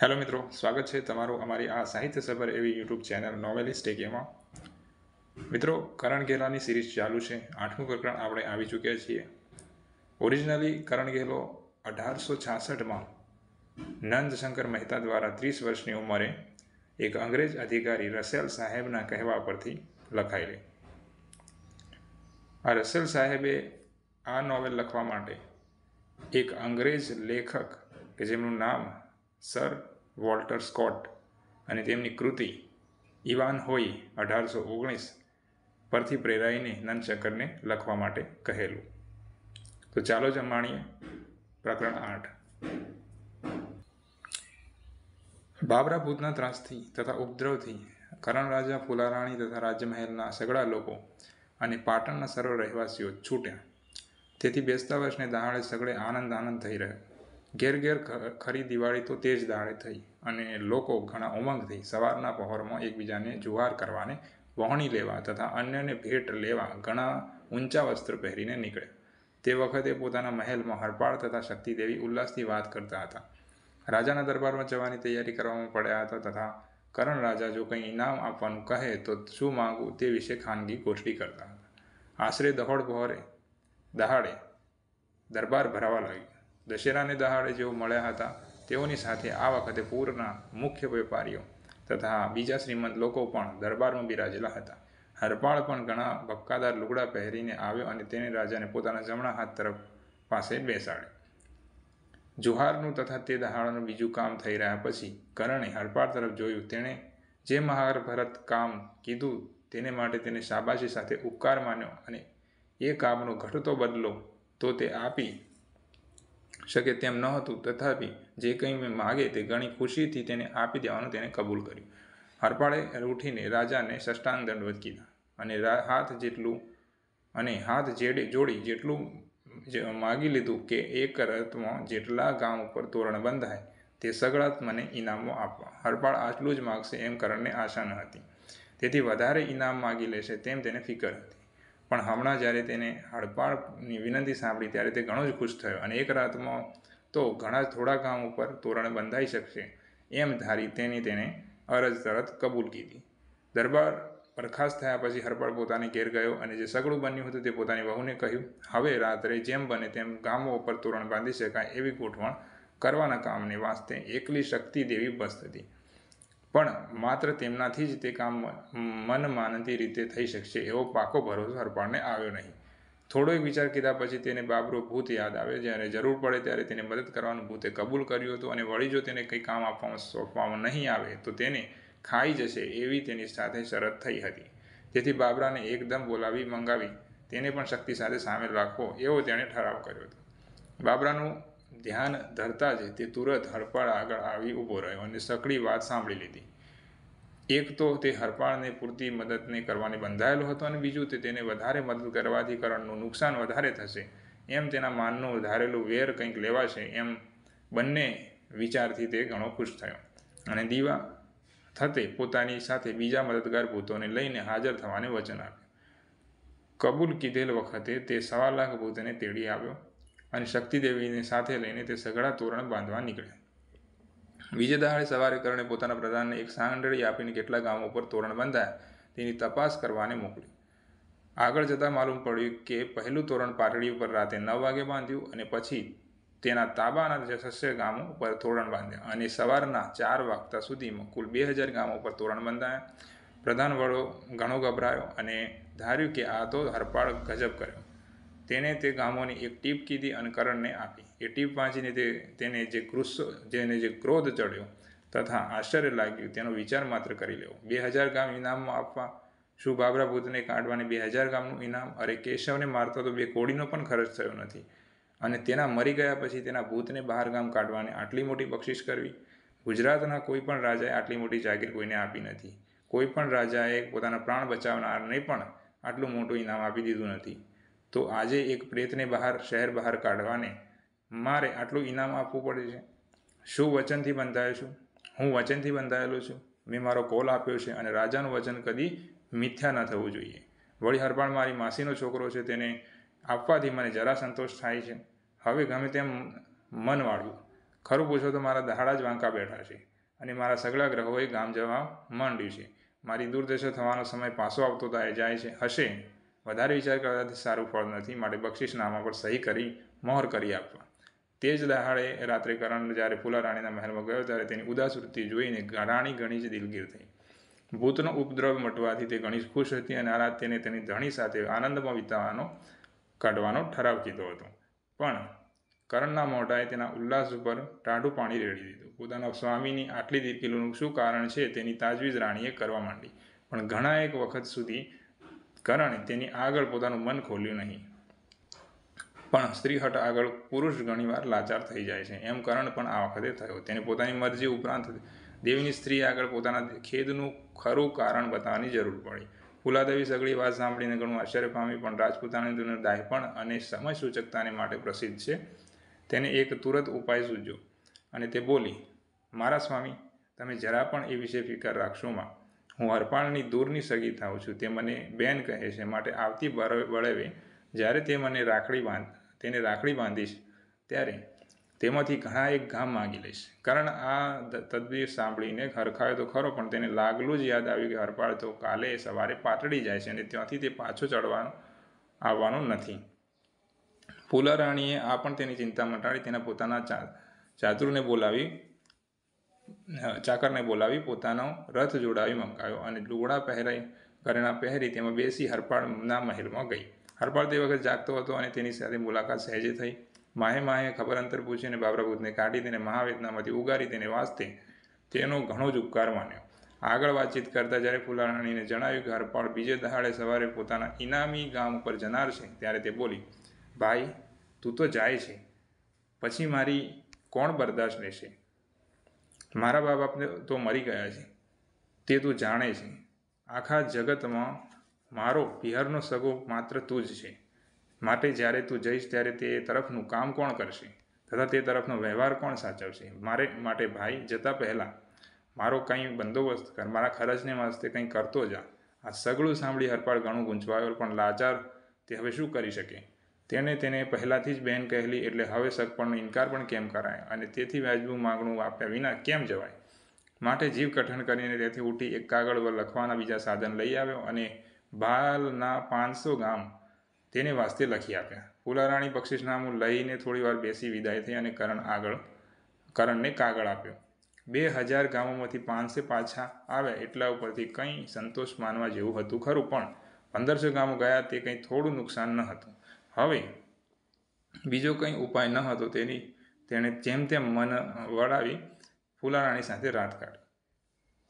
hello મિત્રો સ્વાગત છે તમારું અમારી આ સાહિત્ય સભર એવી યુટ્યુબ ચેનલ નોવેલિસ્ટિક એમાં મિત્રો કરણ ગેહલાની સિરીઝ ચાલુ છે આઠમું પ્રકરણ આપણે આવી ચૂક્યા છીએ ઓરિજિનલી કરણ ગેહલો અઢારસો છાસઠમાં નંદશંકર મહેતા દ્વારા ત્રીસ વર્ષની ઉંમરે એક અંગ્રેજ અધિકારી રસેલ સાહેબના કહેવા પરથી લખાયેલી આ રસેલ સાહેબે આ નોવેલ લખવા માટે એક અંગ્રેજ લેખક કે જેમનું નામ સર વોલ્ટર સ્કોટ અને તેમની કૃતિ ઇવાન હોઈ અઢારસો ઓગણીસ પરથી પ્રેરાઈને નનશંકરને લખવા માટે કહેલું તો ચાલો જ માણીએ પ્રકરણ આઠ બાબરા ભૂતના ત્રાસથી તથા ઉપદ્રવથી કરણ રાજા ફુલારાણી તથા રાજમહેલના સગડા લોકો અને પાટણના સર્વ રહેવાસીઓ છૂટ્યા તેથી બેસતા વર્ષને દહાડે સગડે આનંદ આનંદ થઈ રહ્યો ઘેર ઘેર ખરી દિવાળી તો તે જ દાડે થઈ અને લોકો ઘણા ઉમંગ થઈ સવારના પહોરમાં એકબીજાને જુવાર કરવાને વહોણી લેવા તથા અન્યને ભેટ લેવા ઘણા ઊંચા વસ્ત્ર પહેરીને નીકળ્યા તે વખતે પોતાના મહેલમાં હરપાળ તથા શક્તિદેવી ઉલ્લાસથી વાત કરતા હતા રાજાના દરબારમાં જવાની તૈયારી કરવામાં પડ્યા હતા તથા કરણ રાજા જો કંઈ ઇનામ આપવાનું કહે તો શું માગવું તે વિશે ખાનગી ગોઠવી કરતા હતા આશરે દહોડ પહોરે દહાડે દરબાર ભરાવા લાગ્યો દશેરાને દહાડે જેઓ મળ્યા હતા તેઓની સાથે આ વખતે પૂરના મુખ્ય વેપારીઓ તથા બીજા શ્રીમંત લોકો પણ દરબારમાં બિરાજેલા હતા હરપાળ પણ ઘણા ભપકાદાર લુગડા પહેરીને આવ્યો અને તેને રાજાને પોતાના જમણા હાથ તરફ પાસે બેસાડ્યો જુહારનું તથા તે દહાડાનું બીજું કામ થઈ રહ્યા પછી કરણે હરપાળ તરફ જોયું તેણે જે મહાભરત કામ કીધું તેને માટે તેને શાબાશી સાથે ઉપકાર માન્યો અને એ કામનો ઘટતો બદલો તો તે આપી શકે તેમ ન હતું તથાપિ જે કંઈ મેં માગે તે ઘણી ખુશીથી તેને આપી દેવાનું તેને કબૂલ કર્યું હરપાળે ઉઠીને રાજાને સષ્ટાંગ દંડવત કીધા અને હાથ જેટલું અને હાથ જેડે જોડી જેટલું માગી લીધું કે એક રથમાં જેટલા ગામ ઉપર તોરણ બંધાય તે સગળા મને ઇનામો આપવા હરપાળ આટલું જ માગશે એમ કરણને આશા ન હતી તેથી વધારે ઇનામ માગી લેશે તેમ તેને ફિકર હતી પણ હમણાં જ્યારે તેને હડપાળની વિનંતી સાંભળી ત્યારે તે ઘણો જ ખુશ થયો અને એક રાતમાં તો ઘણા થોડા ગામ ઉપર તોરણ બંધાઈ શકશે એમ ધારી તેની તેણે અરજ તરત કબૂલ કીધી દરબાર બરખાસ્ત થયા પછી હરપાળ પોતાને ઘેર ગયો અને જે સગડું બન્યું હતું તે પોતાની વહુને કહ્યું હવે રાત્રે જેમ બને તેમ ગામો ઉપર તોરણ બાંધી શકાય એવી ગોઠવણ કરવાના કામને વાસ્તે એકલી શક્તિ દેવી બસ હતી પણ માત્ર તેમનાથી જ તે કામ મન માનતી રીતે થઈ શકશે એવો પાકો ભરોસો હરપાળને આવ્યો નહીં થોડો એક વિચાર કીધા પછી તેને બાબરો ભૂત યાદ આવે જ્યારે જરૂર પડે ત્યારે તેને મદદ કરવાનું ભૂતે કબૂલ કર્યું હતું અને વળી જો તેને કંઈ કામ આપવામાં સોંપવામાં નહીં આવે તો તેને ખાઈ જશે એવી તેની સાથે શરત થઈ હતી તેથી બાબરાને એકદમ બોલાવી મંગાવી તેને પણ શક્તિ સાથે સામેલ રાખવો એવો તેણે ઠરાવ કર્યો હતો બાબરાનું ધ્યાન ધરતા જ તે તુરત હરપાળ આગળ આવી ઊભો રહ્યો અને સકળી વાત સાંભળી લીધી એક તો તે હરપાળને પૂરતી મદદને કરવાને બંધાયેલો હતો અને બીજું તે તેને વધારે મદદ કરવાથી કરણનું નુકસાન વધારે થશે એમ તેના માનનું ધારેલું વેર કંઈક લેવાશે એમ બંને વિચારથી તે ઘણો ખુશ થયો અને દીવા થતે પોતાની સાથે બીજા મદદગાર ભૂતોને લઈને હાજર થવાને વચન આપ્યું કબૂલ કીધેલ વખતે તે સવા લાખ ભૂતને તેડી આવ્યો અને શક્તિદેવીને સાથે લઈને તે સઘળા તોરણ બાંધવા નીકળ્યા બીજે દહાડે સવારે કરણે પોતાના પ્રધાનને એક સાંગડળી આપીને કેટલા ગામો પર તોરણ બાંધાયા તેની તપાસ કરવાને મોકલી આગળ જતાં માલુમ પડ્યું કે પહેલું તોરણ પાટડી ઉપર રાતે નવ વાગે બાંધ્યું અને પછી તેના તાબાના સસ્ય ગામો ઉપર તોરણ બાંધ્યા અને સવારના ચાર વાગતા સુધીમાં કુલ બે હજાર ગામો ઉપર તોરણ બંધાયા પ્રધાન વડો ઘણો ગભરાયો અને ધાર્યું કે આ તો હરપાળ ગજબ કર્યો તેણે તે ગામોની એક ટીપ કીધી અને કરણને આપી એ ટીપ વાંચીને તે તેને જે કૃષ જેને જે ક્રોધ ચડ્યો તથા આશ્ચર્ય લાગ્યું તેનો વિચાર માત્ર કરી લેવો બે હજાર ગામ ઇનામમાં આપવા શું બાબરા ભૂતને કાઢવાને બે હજાર ગામનું ઇનામ અરે કેશવને મારતો તો બે કોડીનો પણ ખર્ચ થયો નથી અને તેના મરી ગયા પછી તેના ભૂતને બહાર ગામ કાઢવાને આટલી મોટી બક્ષિશ કરવી ગુજરાતના કોઈ પણ રાજાએ આટલી મોટી જાગીર કોઈને આપી નથી કોઈ પણ રાજાએ પોતાના પ્રાણ બચાવનારને પણ આટલું મોટું ઇનામ આપી દીધું નથી તો આજે એક પ્રેતને બહાર શહેર બહાર કાઢવાને મારે આટલું ઇનામ આપવું પડે છે શું વચનથી બંધાયો છું હું વચનથી બંધાયેલો છું મેં મારો કોલ આપ્યો છે અને રાજાનું વચન કદી મિથ્યા ન થવું જોઈએ વળી હરપાળ મારી માસીનો છોકરો છે તેને આપવાથી મને જરા સંતોષ થાય છે હવે ગમે તેમ મન વાળવું ખરું પૂછો તો મારા દહાડા જ વાંકા બેઠા છે અને મારા સગળા ગ્રહોએ ગામ જવા માંડ્યું છે મારી દુર્દશા થવાનો સમય પાસો આવતો થાય જાય છે હશે વધારે વિચાર કરવાથી સારું ફળ નથી માટે બક્ષિસનામા પર સહી કરી મોહર કરી આપવા તે જ દહાડે રાત્રે કરણ જ્યારે ફુલા રાણીના મહેલમાં ગયો ત્યારે તેની ઉદાસ વૃત્તિ જોઈને રાણી ઘણી જ દિલગીર થઈ ભૂતનો ઉપદ્રવ મટવાથી તે ઘણી ખુશ હતી અને આ રાત તેને તેની ધણી સાથે આનંદમાં વિતાવાનો કાઢવાનો ઠરાવ કીધો હતો પણ કરણના મોઢાએ તેના ઉલ્લાસ ઉપર ટાઢું પાણી રેડી દીધું પોતાના સ્વામીની આટલી દિલગીરીનું શું કારણ છે તેની તાજવીજ રાણીએ કરવા માંડી પણ ઘણા એક વખત સુધી કારણે તેની આગળ પોતાનું મન ખોલ્યું નહીં પણ સ્ત્રીહટ આગળ પુરુષ ઘણીવાર લાચાર થઈ જાય છે એમ કરણ પણ આ વખતે થયો તેને પોતાની મરજી ઉપરાંત દેવીની સ્ત્રી આગળ પોતાના ખેદનું ખરું કારણ બતાવવાની જરૂર પડી ફુલાદેવી સગળી વાત સાંભળીને ઘણું આશ્ચર્ય પામી પણ રાજપૂતાની તેનું દાયપણ અને સમય સૂચકતાને માટે પ્રસિદ્ધ છે તેને એક તુરત ઉપાય સૂચ્યો અને તે બોલી મારા સ્વામી તમે જરા પણ એ વિશે ફિકર રાખશોમાં હું હરપાળની દૂરની સગી થાઉં છું તે મને બેન કહે છે માટે આવતી બળવે જ્યારે તે મને રાખડી બાંધ તેને રાખડી બાંધીશ ત્યારે તેમાંથી ઘણા એક ઘામ માગી લઈશ કારણ આ તદબીર સાંભળીને હરખાયો તો ખરો પણ તેને લાગલું જ યાદ આવ્યું કે હરપાળ તો કાલે સવારે પાતળી જાય છે અને ત્યાંથી તે પાછો ચડવાનો આવવાનો નથી ફૂલારાણીએ આ પણ તેની ચિંતા મટાડી તેના પોતાના ચાતુરને બોલાવી ચાકરને બોલાવી પોતાનો રથ જોડાવી મંગાવ્યો અને લુગડા પહેરાઈ ઘરેણાં પહેરી તેમાં બેસી હરપાળના મહેલમાં ગઈ હરપાળ તે વખત જાગતો હતો અને તેની સાથે મુલાકાત સહેજે થઈ માહે માહે ખબર અંતર પૂછીને અને બાબરાબુદને કાઢી તેને મહાવેદનામાંથી ઉગારી તેને વાસ્તે તેનો ઘણો જ ઉપકાર માન્યો આગળ વાતચીત કરતાં જ્યારે ફૂલાણીને જણાવ્યું કે હરપાળ બીજે દહાડે સવારે પોતાના ઇનામી ગામ ઉપર જનાર છે ત્યારે તે બોલી ભાઈ તું તો જાય છે પછી મારી કોણ બરદાશ્ત લેશે મારા બા બાપને તો મરી ગયા છે તે તું જાણે છે આખા જગતમાં મારો પિહરનો સગો માત્ર તું જ છે માટે જ્યારે તું જઈશ ત્યારે તે તરફનું કામ કોણ કરશે તથા તે તરફનો વ્યવહાર કોણ સાચવશે મારે માટે ભાઈ જતા પહેલાં મારો કંઈ બંદોબસ્ત કર મારા ખરજને વાસ્તે કંઈ કરતો જા આ સગળું સાંભળી હરપાળ ઘણું ગૂંચવાયો પણ લાચાર તે હવે શું કરી શકે તેણે તેને પહેલાંથી જ બહેન કહેલી એટલે હવે સગપણનો ઇનકાર પણ કેમ કરાય અને તેથી વ્યાજબું માગણું આપ્યા વિના કેમ જવાય માટે જીવ કઠણ કરીને તેથી ઉઠી એક કાગળ પર લખવાના બીજા સાધન લઈ આવ્યો અને ભાલના પાંચસો ગામ તેને વાસ્તે લખી આપ્યા ફુલારાણી બક્ષિસનામું લઈને થોડીવાર બેસી વિદાય થઈ અને કરણ આગળ કરણને કાગળ આપ્યો બે હજાર ગામોમાંથી પાંચસે પાછા આવ્યા એટલા ઉપરથી કંઈ સંતોષ માનવા જેવું હતું ખરું પણ પંદરસો ગામો ગયા તે કંઈ થોડું નુકસાન ન હતું હવે બીજો કંઈ ઉપાય ન હતો તેની તેણે જેમ તેમ મન વળાવી ફૂલારાની સાથે રાત કાઢી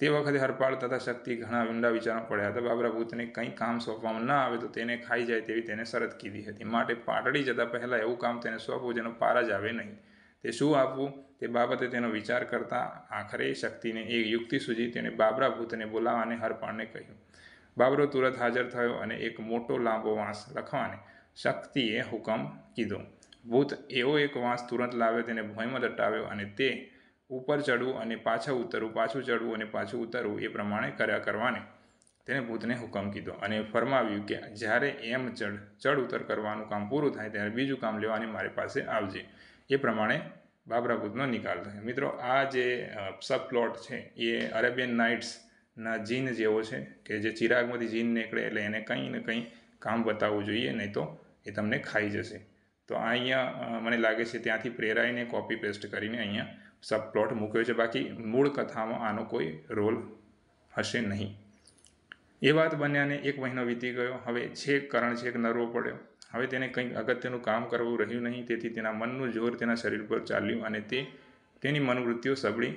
તે વખતે હરપાળ તથા શક્તિ ઘણા ઊંડા વિચારો પડ્યા હતા બાબરા ભૂતને કંઈ કામ સોંપવામાં ન આવે તો તેને ખાઈ જાય તેવી તેને શરત કીધી હતી માટે પાટડી જતાં પહેલાં એવું કામ તેને સોંપવું જેનો પાર જ આવે નહીં તે શું આપવું તે બાબતે તેનો વિચાર કરતાં આખરે શક્તિને એક યુક્તિ સુધી તેણે બાબરા ભૂતને બોલાવાને હરપાળને કહ્યું બાબરો તુરત હાજર થયો અને એક મોટો લાંબો વાંસ લખવાને શક્તિએ હુકમ કીધો ભૂત એવો એક વાંસ તુરંત લાવ્યો તેને ભોંયમાં દટાવ્યો અને તે ઉપર ચડવું અને પાછા ઉતરવું પાછું ચડવું અને પાછું ઉતરવું એ પ્રમાણે કર્યા કરવાને તેને ભૂતને હુકમ કીધો અને ફરમાવ્યું કે જ્યારે એમ ચડ ચડ ઉતર કરવાનું કામ પૂરું થાય ત્યારે બીજું કામ લેવાની મારી પાસે આવજે એ પ્રમાણે બાબરા ભૂતનો નિકાલ થાય મિત્રો આ જે સબપ્લોટ છે એ અરેબિયન નાઇટ્સના જીન જેવો છે કે જે ચિરાગમાંથી જીન નીકળે એટલે એને કંઈ ને કંઈ કામ બતાવવું જોઈએ નહીં તો એ તમને ખાઈ જશે તો આ અહીંયા મને લાગે છે ત્યાંથી પ્રેરાઈને કોપી પેસ્ટ કરીને અહીંયા સબ પ્લોટ મૂક્યો છે બાકી મૂળ કથામાં આનો કોઈ રોલ હશે નહીં એ વાત બન્યાને એક મહિનો વીતી ગયો હવે છેક કરણ છેક નરવો પડ્યો હવે તેને કંઈક અગત્યનું કામ કરવું રહ્યું નહીં તેથી તેના મનનું જોર તેના શરીર પર ચાલ્યું અને તે તેની મનોવૃત્તિઓ સગળી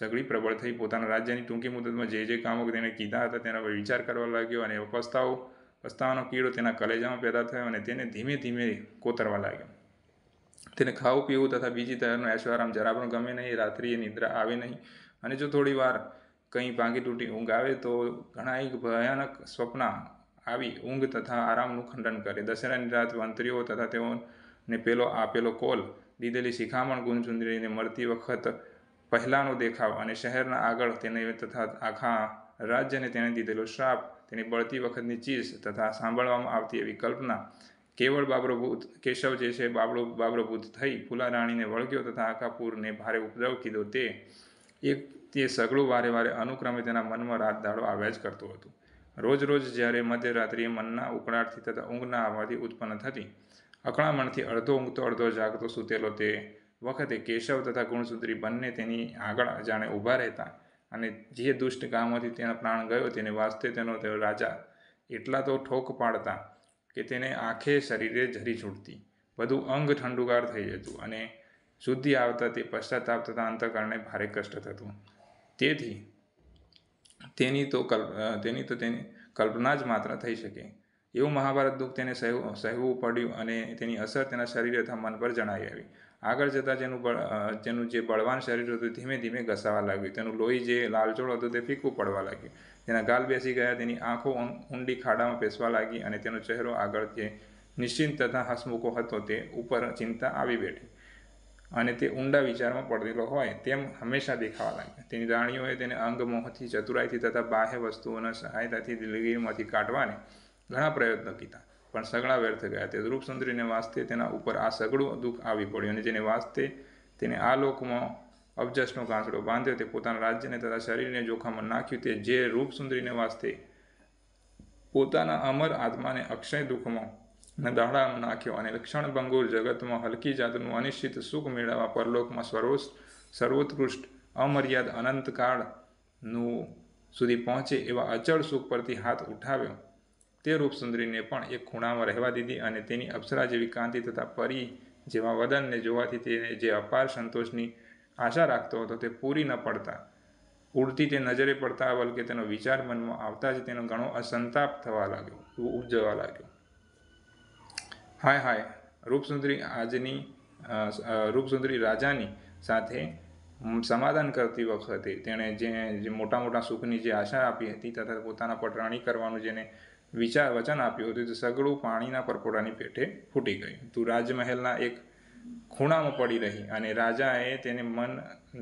સગળી પ્રબળ થઈ પોતાના રાજ્યની ટૂંકી મુદતમાં જે જે કામો તેણે કીધા હતા તેના પર વિચાર કરવા લાગ્યો અને પસ્તાવો પસ્તાવાનો કીડો તેના કલેજામાં પેદા થયો અને તેને ધીમે ધીમે કોતરવા લાગ્યો તેને ખાવું પીવું તથા બીજી તહેરનો એશ્વારામ જરા પણ ગમે નહીં રાત્રિએ નિદ્રા આવે નહીં અને જો થોડી વાર કંઈ ભાંગી તૂટી ઊંઘ આવે તો ઘણા એક ભયાનક સ્વપ્ન આવી ઊંઘ તથા આરામનું ખંડન કરે દશેરાની રાત મંત્રીઓ તથા તેઓને પેલો આપેલો કોલ દીધેલી શિખામણ ગુણચુંદરીને મળતી વખત પહેલાંનો દેખાવ અને શહેરના આગળ તેને તથા આખા રાજ્યને તેણે દીધેલો શ્રાપ તેની બળતી વખતની ચીસ તથા સાંભળવામાં આવતી એવી કલ્પના કેવળ બાબરોભૂત કેશવ જે છે બાબરો બાબરોભૂત થઈ ફૂલા રાણીને વળગ્યો તથા આકાપુરને ભારે ઉપદ્રવ કીધો તે એક તે સઘળું વારે વારે અનુક્રમે તેના મનમાં રાત દાડો આવ્યા જ કરતો હતો રોજ રોજ જ્યારે મધ્યરાત્રિએ મનના ઉકળાટથી તથા ઊંઘના આવવાથી ઉત્પન્ન થતી અકળામણથી અડધો ઊંઘતો અડધો જાગતો સૂતેલો તે વખતે કેશવ તથા ગુણસુંદરી બંને તેની આગળ જાણે ઊભા રહેતા અને જે દુષ્ટ કામોથી તેનો પ્રાણ ગયો તેને વાસ્તે તેનો તેઓ રાજા એટલા તો ઠોક પાડતા કે તેને આંખે શરીરે ઝરી છૂટતી બધું અંગ ઠંડુગાર થઈ જતું અને શુદ્ધિ આવતા તે પશ્ચાતાપ તથા અંતકાળને ભારે કષ્ટ થતું તેથી તેની તો કલ્પ તેની તો તેની કલ્પના જ માત્ર થઈ શકે એવું મહાભારત દુઃખ તેને સહેવું સહેવું પડ્યું અને તેની અસર તેના શરીર તથા મન પર જણાઈ આવી આગળ જતાં જેનું જેનું જે બળવાન શરીર હતું ધીમે ધીમે ઘસાવા લાગ્યું તેનું લોહી જે લાલચોળ હતું તે ફીકું પડવા લાગ્યું તેના ગાલ બેસી ગયા તેની આંખો ઊંડી ખાડામાં પેસવા લાગી અને તેનો ચહેરો આગળ જે નિશ્ચિંત તથા હસમુખો હતો તે ઉપર ચિંતા આવી બેઠી અને તે ઊંડા વિચારમાં પડેલો હોય તેમ હંમેશા દેખાવા લાગ્યા તેની રાણીઓએ તેને અંગમોહથી ચતુરાઈથી તથા બાહ્ય વસ્તુઓના સહાયતાથી દિલગીરીમાંથી કાઢવાને ઘણા પ્રયત્નો કીધા પણ સગળા વ્યર્થ ગયા તે સુંદરીને વાસ્તે તેના ઉપર આ સગળું દુઃખ આવી પડ્યું અને જેને વાસ્તે તેને આ લોકમાં અબજસનો કાંસડો બાંધ્યો તે પોતાના રાજ્યને તથા શરીરને જોખમમાં નાખ્યું તે જે રૂપ સુંદરીને વાસ્તે પોતાના અમર આત્માને અક્ષય દુઃખમાં દાડામાં નાખ્યો અને લક્ષણભંગુર જગતમાં હલકી જાતનું અનિશ્ચિત સુખ મેળવવા પરલોકમાં સર્વો સર્વોત્કૃષ્ટ અમર્યાદ અનંતકાળનું સુધી પહોંચે એવા અચળ સુખ પરથી હાથ ઉઠાવ્યો તે રૂપસુંદરીને પણ એક ખૂણામાં રહેવા દીધી અને તેની અપ્સરા જેવી કાંતિ તથા પરી જેવા વદનને જોવાથી તેને જે અપાર સંતોષની આશા રાખતો હતો તે પૂરી ન પડતા ઉડતી તે નજરે પડતા બલકે તેનો વિચાર મનમાં આવતા જ તેનો ઘણો અસંતાપ થવા લાગ્યો ઉપજવા લાગ્યો હાય હાય રૂપસુંદરી આજની રૂપસુંદરી રાજાની સાથે સમાધાન કરતી વખતે તેણે જે મોટા મોટા સુખની જે આશા આપી હતી તથા પોતાના પટરાણી કરવાનું જેને વિચાર વચન આપ્યું હતું સગળું પાણીના પરપોટાની પેટે ફૂટી ગયું તું રાજમહેલના એક ખૂણામાં પડી રહી અને રાજાએ તેને મન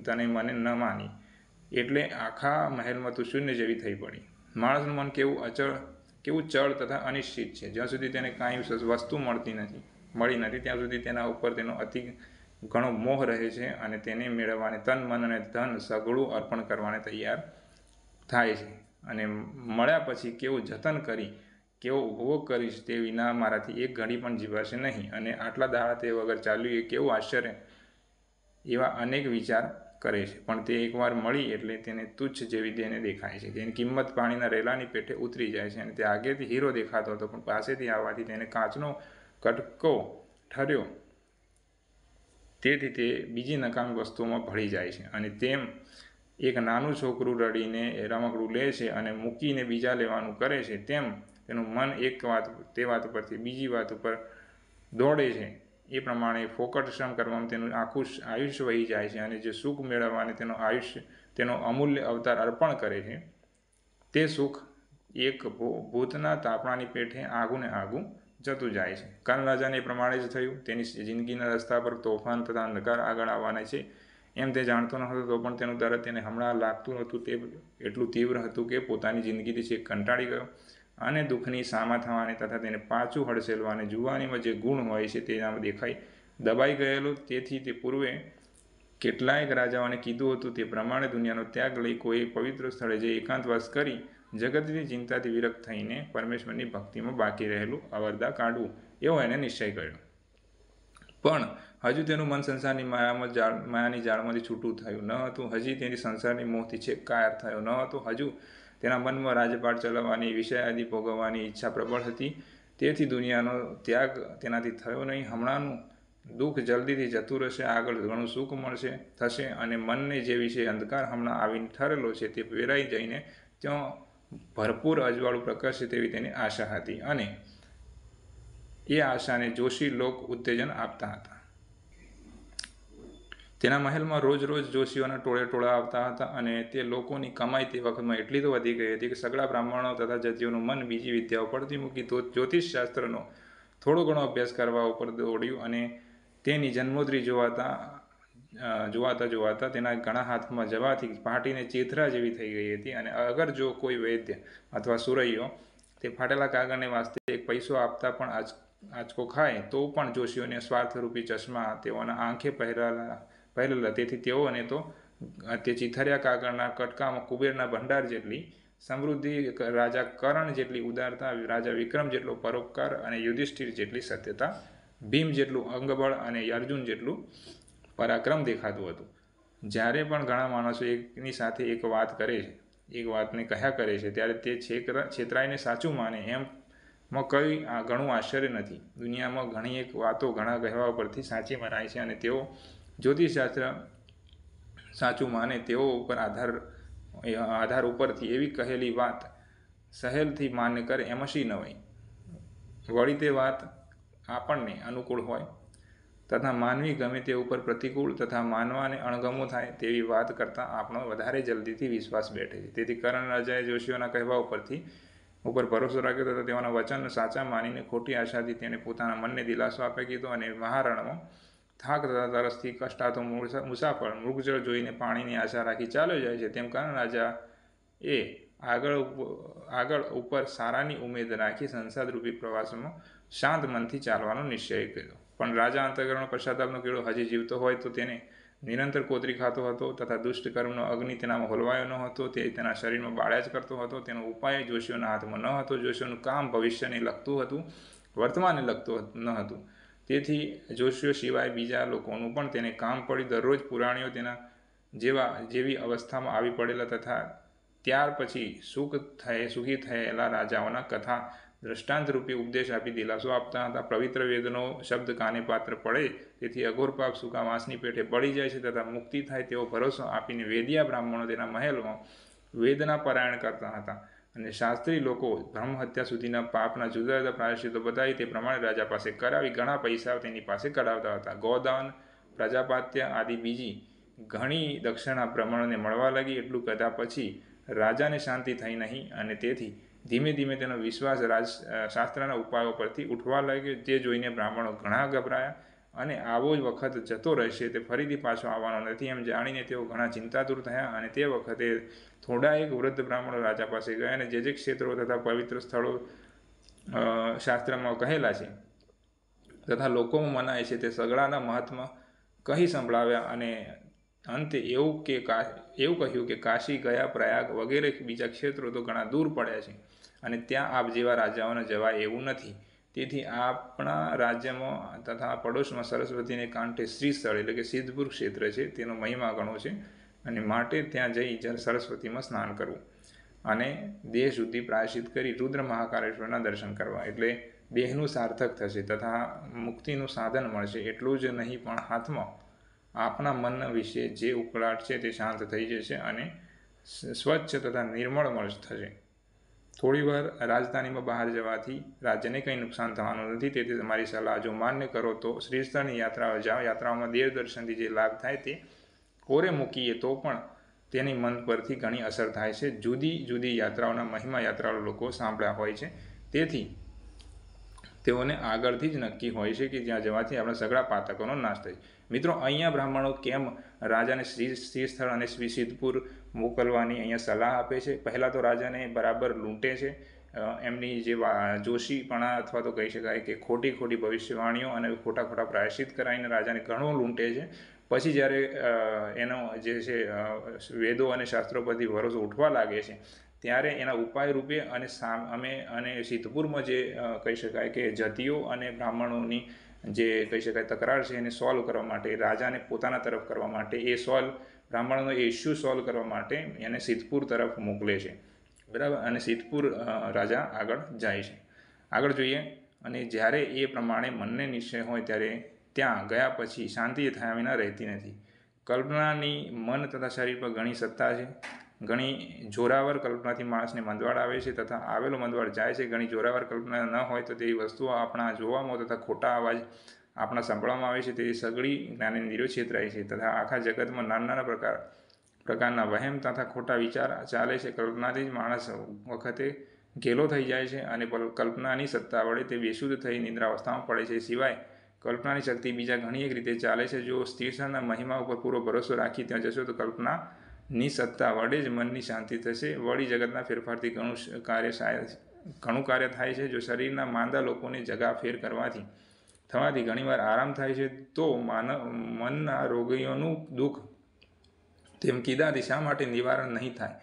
તને મને ન માની એટલે આખા મહેલમાં તું શૂન્ય જેવી થઈ પડી માણસનું મન કેવું અચળ કેવું ચળ તથા અનિશ્ચિત છે જ્યાં સુધી તેને કાંઈ વસ્તુ મળતી નથી મળી નથી ત્યાં સુધી તેના ઉપર તેનો અતિ ઘણો મોહ રહે છે અને તેને મેળવવાને તન મન અને ધન સગળું અર્પણ કરવાને તૈયાર થાય છે અને મળ્યા પછી કેવું જતન કરી કેવો ઉપભોગ કરીશ તે વિના મારાથી એક ઘડી પણ જીવાશે નહીં અને આટલા દાડા તે વગર ચાલ્યું એ કેવું આશ્ચર્ય એવા અનેક વિચાર કરે છે પણ તે એકવાર મળી એટલે તેને તુચ્છ જેવી તેને દેખાય છે તેની કિંમત પાણીના રેલાની પેઠે ઉતરી જાય છે અને તે આગેથી હીરો દેખાતો હતો પણ પાસેથી આવવાથી તેને કાચનો કટકો ઠર્યો તેથી તે બીજી નકામી વસ્તુઓમાં ભળી જાય છે અને તેમ એક નાનું છોકરું રડીને રમકડું લે છે અને મૂકીને બીજા લેવાનું કરે છે તેમ તેનું મન એક વાત તે વાત પરથી બીજી વાત ઉપર દોડે છે એ પ્રમાણે ફોકટ શ્રમ કરવામાં તેનું આખું આયુષ્ય વહી જાય છે અને જે સુખ મેળવવાને તેનો આયુષ્ય તેનો અમૂલ્ય અવતાર અર્પણ કરે છે તે સુખ એક ભૂતના તાપણાની પેઠે આગુને આગું જતું જાય છે કર્ણ રાજાને એ પ્રમાણે જ થયું તેની જિંદગીના રસ્તા પર તોફાન તથા અંધકાર આગળ આવવાના છે એમ તે જાણતો ન હતો તો પણ તેનું દર્દ તેને હમણાં લાગતું હતું તે એટલું તીવ્ર હતું કે પોતાની જિંદગીથી છે કંટાળી ગયો અને દુઃખની સામા થવાની તથા તેને પાછું હડસેલવાને જુવાનીમાં જે ગુણ હોય છે તેનામાં દેખાઈ દબાઈ ગયેલો તેથી તે પૂર્વે કેટલાયક રાજાઓને કીધું હતું તે પ્રમાણે દુનિયાનો ત્યાગ લઈ કોઈ પવિત્ર સ્થળે જે એકાંતવાસ કરી જગતની ચિંતાથી વિરક્ત થઈને પરમેશ્વરની ભક્તિમાં બાકી રહેલું અવરદા કાઢવું એવો એને નિશ્ચય કર્યો પણ હજુ તેનું મન સંસારની માયામાં જાળ માયાની જાળમાંથી છૂટું થયું ન હતું હજી તેની સંસારની મોહથી છેકાયર થયો ન હતો હજુ તેના મનમાં રાજપાટ ચલાવવાની વિષય આદિ ભોગવવાની ઈચ્છા પ્રબળ હતી તેથી દુનિયાનો ત્યાગ તેનાથી થયો નહીં હમણાંનું દુઃખ જલ્દીથી જતું રહેશે આગળ ઘણું સુખ મળશે થશે અને મનને જે વિશે અંધકાર હમણાં આવીને ઠરેલો છે તે વેરાઈ જઈને ત્યાં ભરપૂર અજવાળું પ્રકાશે તેવી તેની આશા હતી અને એ આશાને જોશી લોક ઉત્તેજન આપતા હતા તેના મહેલમાં રોજ રોજ જોશીઓના ટોળે ટોળા આવતા હતા અને તે લોકોની કમાઈ તે વખતમાં એટલી તો વધી ગઈ હતી કે સગળા બ્રાહ્મણો તથા જતીઓનું મન બીજી વિદ્યાઓ પડતી મૂકી તો જ્યોતિષશાસ્ત્રનો થોડો ઘણો અભ્યાસ કરવા ઉપર દોડ્યું અને તેની જન્મોદરી જોવાતા જોવાતા જોવાતા તેના ઘણા હાથમાં જવાથી ફાટીને ચેથરા જેવી થઈ ગઈ હતી અને અગર જો કોઈ વૈદ્ય અથવા સુરૈયો તે ફાટેલા કાગળને વાસ્તે એક પૈસો આપતા પણ આજ આંચકો ખાય તો પણ જોશીઓને સ્વાર્થરૂપી ચશ્મા તેઓના આંખે પહેરેલા પહેરેલા તેથી તેઓને તો તે ચિથરિયા કાગળના કટકામાં કુબેરના ભંડાર જેટલી સમૃદ્ધિ રાજા કરણ જેટલી ઉદારતા રાજા વિક્રમ જેટલો પરોપકાર અને યુધિષ્ઠિર જેટલી સત્યતા ભીમ જેટલું અંગબળ અને અર્જુન જેટલું પરાક્રમ દેખાતું હતું જ્યારે પણ ઘણા માણસો એકની સાથે એક વાત કરે છે એક વાતને કહ્યા કરે છે ત્યારે તે છેતરાઈને સાચું માને એમ માં આ ઘણું આશ્ચર્ય નથી દુનિયામાં ઘણી એક વાતો ઘણા કહેવા પરથી સાચી મનાય છે અને તેઓ જ્યોતિષશાસ્ત્ર સાચું માને તેઓ ઉપર આધાર આધાર ઉપરથી એવી કહેલી વાત સહેલથી માન્ય કરે એમ શી નવાઈ વળી તે વાત આપણને અનુકૂળ હોય તથા માનવી ગમે તે ઉપર પ્રતિકૂળ તથા માનવાને અણગમો થાય તેવી વાત કરતાં આપણો વધારે જલ્દીથી વિશ્વાસ બેઠે છે તેથી કરણ રાજાએ જોશીઓના કહેવા ઉપરથી ઉપર ભરોસો રાખ્યો હતો તેઓના વચન સાચા માનીને ખોટી આશાથી તેણે પોતાના મનને દિલાસો આપી દીધો અને મહારાણમાં થાક તથા તરસથી કષ્ટાતો મુસાફર મૃગજળ જોઈને પાણીની આશા રાખી ચાલ્યો જાય છે તેમ કારણ રાજા એ આગળ આગળ ઉપર સારાની ઉમેદ રાખી સંસાદરૂપી પ્રવાસમાં શાંત મનથી ચાલવાનો નિશ્ચય કર્યો પણ રાજા અંતકરણનો પશ્ચાતાપનો કીડો હજી જીવતો હોય તો તેને નિરંતર કોતરી ખાતો હતો તથા દુષ્ટ કર્મનો અગ્નિ તેનામાં હોલવાયો ન હતો તે તેના શરીરમાં બાળ્યા જ કરતો હતો તેનો ઉપાય જોશીઓના હાથમાં ન હતો જોશીઓનું કામ ભવિષ્યને લગતું હતું વર્તમાનને લગતું ન હતું તેથી જોશીઓ સિવાય બીજા લોકોનું પણ તેને કામ પડ્યું દરરોજ પુરાણીઓ તેના જેવા જેવી અવસ્થામાં આવી પડેલા તથા ત્યાર પછી સુખ થયે સુખી થયેલા રાજાઓના કથા દ્રષ્ટાંતરૂપી ઉપદેશ આપી દિલાસો આપતા હતા પવિત્ર વેદનો શબ્દ કાને પાત્ર પડે તેથી અઘોર પાપ સૂકા વાંસની પેઠે બળી જાય છે તથા મુક્તિ થાય તેવો ભરોસો આપીને વેદિયા બ્રાહ્મણો તેના મહેલમાં વેદના પરાયણ કરતા હતા અને શાસ્ત્રી લોકો ભ્રમ હત્યા સુધીના પાપના જુદા જુદા પ્રાયશ્ચિતો બતાવી તે પ્રમાણે રાજા પાસે કરાવી ઘણા પૈસા તેની પાસે કઢાવતા હતા ગોદાન પ્રજાપાત્ય આદિ બીજી ઘણી દક્ષિણા બ્રહ્મણને મળવા લાગી એટલું કદા પછી રાજાને શાંતિ થઈ નહીં અને તેથી ધીમે ધીમે તેનો વિશ્વાસ રાજ શાસ્ત્રના ઉપાયો પરથી ઉઠવા લાગ્યો તે જોઈને બ્રાહ્મણો ઘણા ગભરાયા અને આવો જ વખત જતો રહેશે તે ફરીથી પાછો આવવાનો નથી એમ જાણીને તેઓ ઘણા ચિંતાતુર થયા અને તે વખતે થોડા એક વૃદ્ધ બ્રાહ્મણો રાજા પાસે ગયા અને જે જે ક્ષેત્રો તથા પવિત્ર સ્થળો શાસ્ત્રમાં કહેલા છે તથા લોકોમાં મનાય છે તે સગડાના મહાત્મા કહી સંભળાવ્યા અને અંતે એવું કે એવું કહ્યું કે કાશી ગયા પ્રયાગ વગેરે બીજા ક્ષેત્રો તો ઘણા દૂર પડ્યા છે અને ત્યાં આપ જેવા રાજાઓને જવાય એવું નથી તેથી આપણા રાજ્યમાં તથા પડોશમાં સરસ્વતીને કાંઠે શ્રી સ્થળ એટલે કે સિદ્ધપુર ક્ષેત્ર છે તેનો મહિમા ગણો છે અને માટે ત્યાં જઈ જ્યારે સરસ્વતીમાં સ્નાન કરવું અને દેહ શુદ્ધિ પ્રાયશ્ચિત કરી રુદ્ર મહાકાલેશ્વરના દર્શન કરવા એટલે દેહનું સાર્થક થશે તથા મુક્તિનું સાધન મળશે એટલું જ નહીં પણ હાથમાં આપણા મન વિશે જે ઉકળાટ છે તે શાંત થઈ જશે અને સ્વચ્છ તથા નિર્મળ થશે થોડીવાર રાજધાનીમાં બહાર જવાથી રાજ્યને કંઈ નુકસાન થવાનું નથી તેથી તમારી સલાહ જો માન્ય કરો તો શ્રીસ્થળની યાત્રાઓ જાઓ યાત્રાઓમાં દેવ જે લાભ થાય તે કોરે મૂકીએ તો પણ તેની મન પરથી ઘણી અસર થાય છે જુદી જુદી યાત્રાઓના મહિમા યાત્રાળુ લોકો સાંભળ્યા હોય છે તેથી તેઓને આગળથી જ નક્કી હોય છે કે જ્યાં જવાથી આપણા સગળા પાતકોનો નાશ થાય મિત્રો અહીંયા બ્રાહ્મણો કેમ રાજાને શ્રી શ્રીસ્થળ અને શ્રી સિદ્ધપુર મોકલવાની અહીંયા સલાહ આપે છે પહેલાં તો રાજાને બરાબર લૂંટે છે એમની જે જોશીપણા અથવા તો કહી શકાય કે ખોટી ખોટી ભવિષ્યવાણીઓ અને ખોટા ખોટા પ્રાયશ્ચિત કરાવીને રાજાને ઘણો લૂંટે છે પછી જ્યારે એનો જે છે વેદો અને શાસ્ત્રો પરથી ભરોસો ઉઠવા લાગે છે ત્યારે એના ઉપાય રૂપે અને સામ અમે અને સિદ્ધપુરમાં જે કહી શકાય કે જતીઓ અને બ્રાહ્મણોની જે કહી શકાય તકરાર છે એને સોલ્વ કરવા માટે રાજાને પોતાના તરફ કરવા માટે એ સોલ્વ બ્રાહ્મણનો એ ઇસ્યુ સોલ્વ કરવા માટે એને સિદ્ધપુર તરફ મોકલે છે બરાબર અને સિદ્ધપુર રાજા આગળ જાય છે આગળ જોઈએ અને જ્યારે એ પ્રમાણે મનને નિશ્ચય હોય ત્યારે ત્યાં ગયા પછી શાંતિ થયા વિના રહેતી નથી કલ્પનાની મન તથા શરીર પર ઘણી સત્તા છે ઘણી જોરાવર કલ્પનાથી માણસને મંદવાડ આવે છે તથા આવેલો મંદવાડ જાય છે ઘણી જોરાવર કલ્પના ન હોય તો તેવી વસ્તુઓ આપણા જોવામાં તથા ખોટા અવાજ આપણા સાંભળવામાં આવે છે તે સગળી જ્ઞાનેન્દ્રિયો રહે છે તથા આખા જગતમાં નાના નાના પ્રકાર પ્રકારના વહેમ તથા ખોટા વિચાર ચાલે છે કલ્પનાથી જ માણસ વખતે ઘેલો થઈ જાય છે અને કલ્પનાની સત્તા વડે તે બેશુદ્ધ થઈ નિદ્રાવસ્થામાં પડે છે સિવાય કલ્પનાની શક્તિ બીજા ઘણી એક રીતે ચાલે છે જો સ્થિરતાના મહિમા ઉપર પૂરો ભરોસો રાખી ત્યાં જશો તો કલ્પનાની સત્તા વડે જ મનની શાંતિ થશે વળી જગતના ફેરફારથી ઘણું કાર્ય ઘણું કાર્ય થાય છે જો શરીરના માંદા લોકોને જગા ફેર કરવાથી થવાથી ઘણીવાર આરામ થાય છે તો માનવ મનના રોગીઓનું દુઃખ તેમ કીધાથી શા માટે નિવારણ નહીં થાય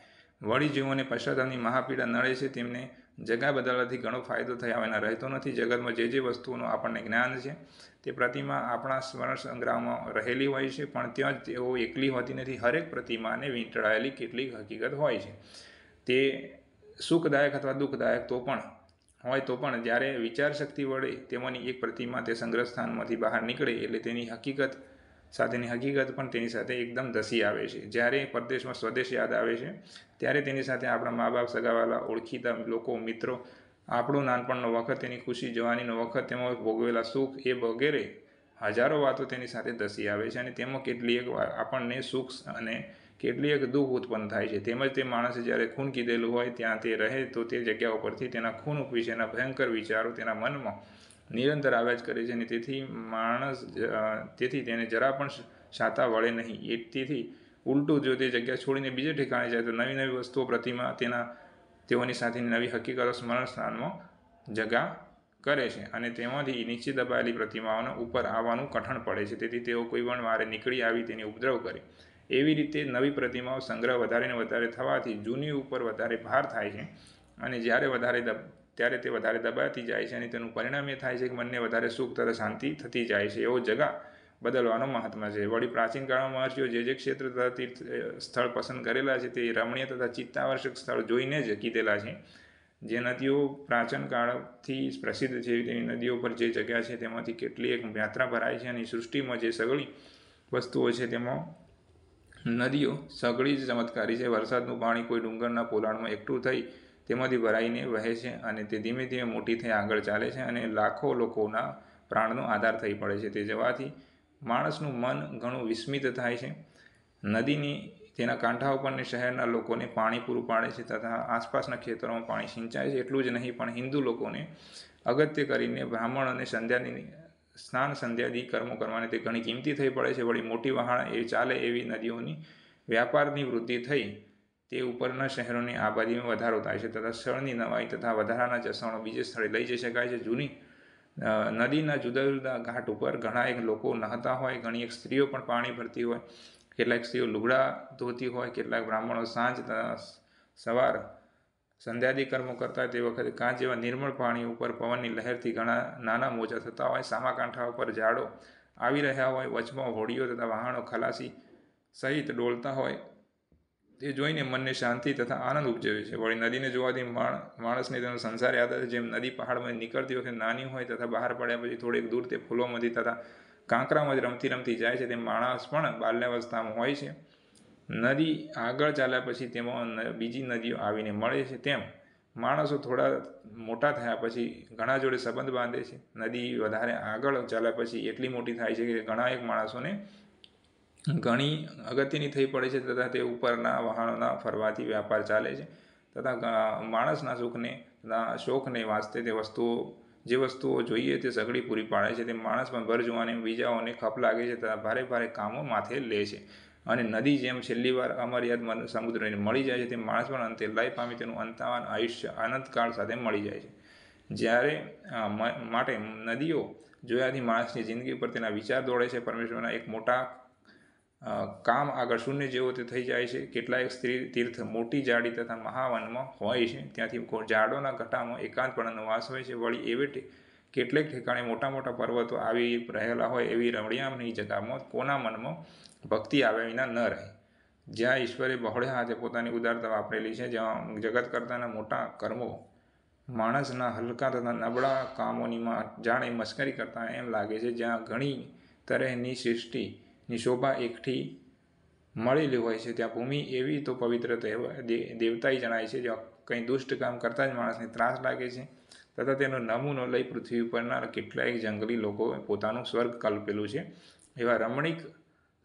વળી જેઓને પશ્ચાતાપની મહાપીડા નડે છે તેમને જગા બદલવાથી ઘણો ફાયદો થયા વિના રહેતો નથી જગતમાં જે જે વસ્તુઓનું આપણને જ્ઞાન છે તે પ્રતિમા આપણા સ્મરણ સંગ્રહમાં રહેલી હોય છે પણ ત્યાં જ તેઓ એકલી હોતી નથી હરેક પ્રતિમાને વીંટળાયેલી કેટલીક હકીકત હોય છે તે સુખદાયક અથવા દુઃખદાયક તો પણ હોય તો પણ જ્યારે વિચાર શક્તિ વડે તેમાંની એક પ્રતિમા તે સંગ્રહ સ્થાનમાંથી બહાર નીકળે એટલે તેની હકીકત સાથેની હકીકત પણ તેની સાથે એકદમ ધસી આવે છે જ્યારે પરદેશમાં સ્વદેશ યાદ આવે છે ત્યારે તેની સાથે આપણા મા બાપ સગાવાલા ઓળખીતા લોકો મિત્રો આપણો નાનપણનો વખત તેની ખુશી જવાનીનો વખત તેમાં ભોગવેલા સુખ એ વગેરે હજારો વાતો તેની સાથે ધસી આવે છે અને તેમાં કેટલીક વાર આપણને સુખ અને કેટલી એક દુઃખ ઉત્પન્ન થાય છે તેમજ તે માણસે જ્યારે ખૂન કીધેલું હોય ત્યાં તે રહે તો તે જગ્યા ઉપરથી તેના ખૂન વિશેના ભયંકર વિચારો તેના મનમાં નિરંતર આવ્યા જ કરે છે અને તેથી માણસ તેથી તેને જરા પણ છાતા વળે નહીં એ તેથી ઉલટું જો તે જગ્યા છોડીને બીજે ઠેકાણે જાય તો નવી નવી વસ્તુઓ પ્રતિમા તેના તેઓની સાથેની નવી હકીકતો સ્મરણ સ્થાનમાં જગા કરે છે અને તેમાંથી નીચે દબાયેલી પ્રતિમાઓના ઉપર આવવાનું કઠણ પડે છે તેથી તેઓ કોઈ પણ વારે નીકળી આવી તેની ઉપદ્રવ કરે એવી રીતે નવી પ્રતિમાઓ સંગ્રહ વધારેને વધારે થવાથી જૂની ઉપર વધારે ભાર થાય છે અને જ્યારે વધારે દબ ત્યારે તે વધારે દબાતી જાય છે અને તેનું પરિણામ એ થાય છે કે મનને વધારે સુખ તથા શાંતિ થતી જાય છે એવો જગા બદલવાનો મહાત્મા છે વળી પ્રાચીન કાળમાં મહર્ષિઓ જે જે ક્ષેત્ર તથા તીર્થ સ્થળ પસંદ કરેલા છે તે રમણીય તથા ચિત્તાવર્ષક સ્થળ જોઈને જ કીધેલા છે જે નદીઓ પ્રાચીન કાળથી પ્રસિદ્ધ છે તેવી નદીઓ પર જે જગ્યા છે તેમાંથી કેટલી એક યાત્રા ભરાય છે અને સૃષ્ટિમાં જે સગળી વસ્તુઓ છે તેમાં નદીઓ સઘળી જ ચમત્કારી છે વરસાદનું પાણી કોઈ ડુંગરના પોલાણમાં એકઠું થઈ તેમાંથી ભરાઈને વહે છે અને તે ધીમે ધીમે મોટી થઈ આગળ ચાલે છે અને લાખો લોકોના પ્રાણનો આધાર થઈ પડે છે તે જવાથી માણસનું મન ઘણું વિસ્મિત થાય છે નદીની તેના કાંઠા ઉપરને શહેરના લોકોને પાણી પૂરું પાડે છે તથા આસપાસના ખેતરોમાં પાણી સિંચાય છે એટલું જ નહીં પણ હિન્દુ લોકોને અગત્ય કરીને બ્રાહ્મણ અને સંધ્યાની સ્નાન સંધ્યાદી કર્મો કરવાને તે ઘણી કિંમતી થઈ પડે છે વળી મોટી વહાણ એ ચાલે એવી નદીઓની વ્યાપારની વૃદ્ધિ થઈ તે ઉપરના શહેરોની આબાદીમાં વધારો થાય છે તથા સ્થળની નવાઈ તથા વધારાના જસણો બીજે સ્થળે લઈ જઈ શકાય છે જૂની નદીના જુદા જુદા ઘાટ ઉપર ઘણા એક લોકો નહાતા હોય ઘણી એક સ્ત્રીઓ પણ પાણી ભરતી હોય કેટલાક સ્ત્રીઓ લુગડા ધોતી હોય કેટલાક બ્રાહ્મણો સાંજ સવાર સંધ્યાદી કર્મો કરતા તે વખતે કાંચ જેવા નિર્મળ પાણી ઉપર પવનની લહેરથી ઘણા નાના મોજા થતા હોય સામાકાંઠા ઉપર ઝાડો આવી રહ્યા હોય વચમાં હોડીઓ તથા વહાણો ખલાસી સહિત ડોલતા હોય તે જોઈને મનને શાંતિ તથા આનંદ ઉપજવે છે વળી નદીને જોવાથી માણસને તેનો સંસાર યાદ આવે જેમ નદી પહાડમાં નીકળતી વખતે નાની હોય તથા બહાર પડ્યા પછી થોડીક દૂર તે ફૂલોમાંથી તથા કાંકરામાં જ રમતી રમતી જાય છે તેમ માણસ પણ બાલ્યાવસ્થામાં હોય છે નદી આગળ ચાલ્યા પછી તેમાં બીજી નદીઓ આવીને મળે છે તેમ માણસો થોડા મોટા થયા પછી ઘણા જોડે સંબંધ બાંધે છે નદી વધારે આગળ ચાલ્યા પછી એટલી મોટી થાય છે કે ઘણા એક માણસોને ઘણી અગત્યની થઈ પડે છે તથા તે ઉપરના વહાણોના ફરવાથી વ્યાપાર ચાલે છે તથા માણસના સુખને શોખને વાસ્તે તે વસ્તુઓ જે વસ્તુઓ જોઈએ તે સગડી પૂરી પાડે છે તે માણસ પણ ભર જોવાને બીજાઓને ખપ લાગે છે તથા ભારે ભારે કામો માથે લે છે અને નદી જેમ છેલ્લી વાર અમર્યાદ સમુદ્રને મળી જાય છે તેમ માણસ પણ અંતે લય પામી તેનું અંતાવાન આયુષ્ય આનંદકાળ સાથે મળી જાય છે જ્યારે માટે નદીઓ જોયાથી માણસની જિંદગી પર તેના વિચાર દોડે છે પરમેશ્વરના એક મોટા કામ આગળ શૂન્ય જેવો તે થઈ જાય છે કેટલાય સ્ત્રી તીર્થ મોટી જાડી તથા મહાવનમાં હોય છે ત્યાંથી ઝાડોના ઘટામાં એકાંતપણાનો વાસ હોય છે વળી એવી કેટલેક ઠેકાણે મોટા મોટા પર્વતો આવી રહેલા હોય એવી રમણીયામની જગામાં કોના મનમાં ભક્તિ આવ્યા વિના ન રહે જ્યાં ઈશ્વરે બહોળે હાથે પોતાની ઉદારતા વાપરેલી છે જ્યાં જગત કરતાના મોટા કર્મો માણસના હલકા તથા નબળા કામોનીમાં જાણે મશ્કરી કરતા એમ લાગે છે જ્યાં ઘણી તરહની સૃષ્ટિની શોભા એકઠી મળેલી હોય છે ત્યાં ભૂમિ એવી તો પવિત્ર દેવતાઈ જણાય છે જ્યાં કંઈ દુષ્ટ કામ કરતાં જ માણસને ત્રાસ લાગે છે તથા તેનો નમૂનો લઈ પૃથ્વી પરના કેટલાય જંગલી લોકોએ પોતાનું સ્વર્ગ કલ્પેલું છે એવા રમણીક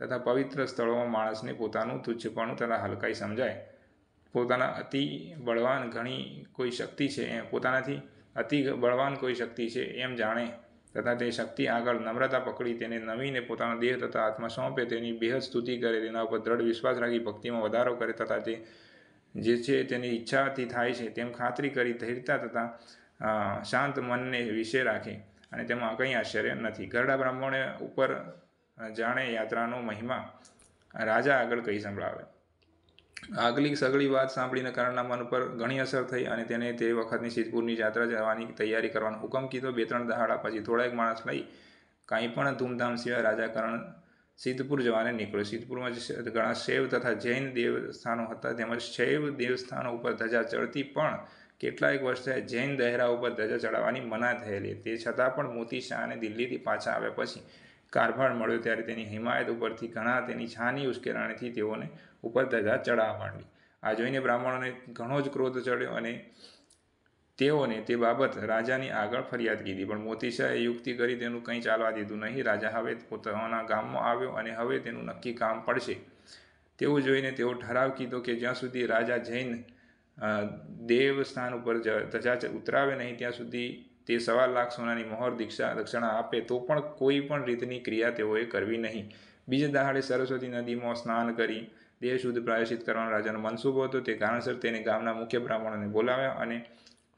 તથા પવિત્ર સ્થળોમાં માણસને પોતાનું તુચ્છપણું તથા હલકાઈ સમજાય પોતાના અતિ બળવાન ઘણી કોઈ શક્તિ છે એમ પોતાનાથી અતિ બળવાન કોઈ શક્તિ છે એમ જાણે તથા તે શક્તિ આગળ નમ્રતા પકડી તેને નવીને પોતાનો દેહ તથા આત્મા સોંપે તેની બેહદ સ્તુતિ કરે તેના ઉપર દ્રઢ વિશ્વાસ રાખી ભક્તિમાં વધારો કરે તથા તે જે છે તેની ઈચ્છાથી થાય છે તેમ ખાતરી કરી ધૈર્યતા તથા શાંત મનને વિશે રાખે અને તેમાં કંઈ આશ્ચર્ય નથી ગરડા બ્રાહ્મણે ઉપર જાણે યાત્રાનો મહિમા રાજા આગળ કહી સંભળાવે આગલી સગળી વાત સાંભળીને કરણના મન ઉપર ઘણી અસર થઈ અને તેને તે વખતની સિદ્ધપુરની યાત્રા જવાની તૈયારી કરવાનો હુકમ કીધો બે ત્રણ દહાડા પછી થોડા એક માણસ લઈ કાંઈ પણ ધૂમધામ સિવાય રાજા કરણ સિદ્ધપુર જવાને નીકળ્યો સિદ્ધપુરમાં ઘણા શૈવ તથા જૈન દેવસ્થાનો હતા તેમજ શૈવ દેવસ્થાનો ઉપર ધજા ચડતી પણ કેટલાક વર્ષે જૈન દહેરા ઉપર ધજા ચડાવવાની મના થયેલી તે છતાં પણ મોતી શાહને દિલ્હીથી પાછા આવ્યા પછી કારભાર મળ્યો ત્યારે તેની હિમાયત ઉપરથી ઘણા તેની છાની ઉશ્કેરાણીથી તેઓને ઉપર ધજા ચડાવવા માંડી આ જોઈને બ્રાહ્મણોને ઘણો જ ક્રોધ ચડ્યો અને તેઓને તે બાબત રાજાની આગળ ફરિયાદ કીધી પણ મોતી યુક્તિ કરી તેનું કંઈ ચાલવા દીધું નહીં રાજા હવે પોતાના ગામમાં આવ્યો અને હવે તેનું નક્કી કામ પડશે તેવું જોઈને તેઓ ઠરાવ કીધો કે જ્યાં સુધી રાજા જૈન દેવસ્થાન ઉપર ધજા ઉતરાવે નહીં ત્યાં સુધી તે સવા લાખ સોનાની મોહર દીક્ષા દક્ષિણા આપે તો પણ કોઈ પણ રીતની ક્રિયા તેઓએ કરવી નહીં બીજે દહાડે સરસ્વતી નદીમાં સ્નાન કરી દેહ શુદ્ધ પ્રાયશ્ચિત કરવાનો રાજાનો મનસૂબો હતો તે કારણસર તેને ગામના મુખ્ય બ્રાહ્મણોને બોલાવ્યા અને